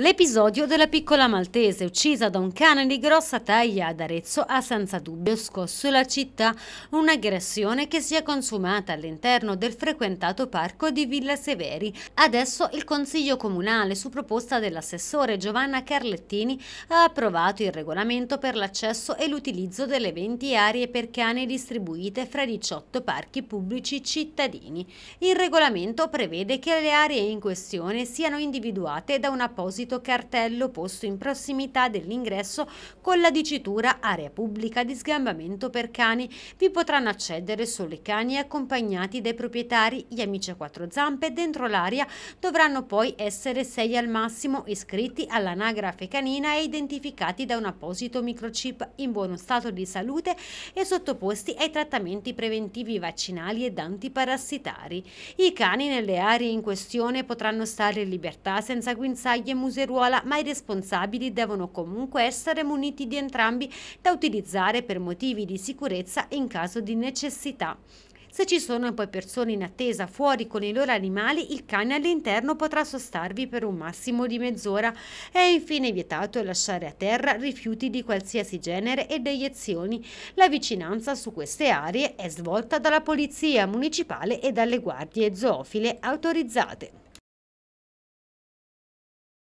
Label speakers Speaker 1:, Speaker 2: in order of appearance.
Speaker 1: L'episodio della piccola maltese uccisa da un cane di grossa taglia ad Arezzo ha senza dubbio scosso la città, un'aggressione che si è consumata all'interno del frequentato parco di Villa Severi. Adesso il Consiglio Comunale, su proposta dell'assessore Giovanna Carlettini, ha approvato il regolamento per l'accesso e l'utilizzo delle 20 aree per cani distribuite fra 18 parchi pubblici cittadini. Il regolamento prevede che le aree in questione siano individuate da un apposito apposito cartello posto in prossimità dell'ingresso con la dicitura area pubblica di sgambamento per cani. Vi potranno accedere solo i cani accompagnati dai proprietari, gli amici a quattro zampe dentro l'area dovranno poi essere sei al massimo iscritti all'anagrafe canina e identificati da un apposito microchip in buono stato di salute e sottoposti ai trattamenti preventivi vaccinali ed antiparassitari. I cani nelle aree in questione potranno stare in libertà senza guinzaglie musicali ruola, ma i responsabili devono comunque essere muniti di entrambi da utilizzare per motivi di sicurezza in caso di necessità. Se ci sono poi persone in attesa fuori con i loro animali, il cane all'interno potrà sostarvi per un massimo di mezz'ora. È infine vietato lasciare a terra rifiuti di qualsiasi genere e deiezioni. La vicinanza su queste aree è svolta dalla Polizia Municipale e dalle guardie zoofile autorizzate.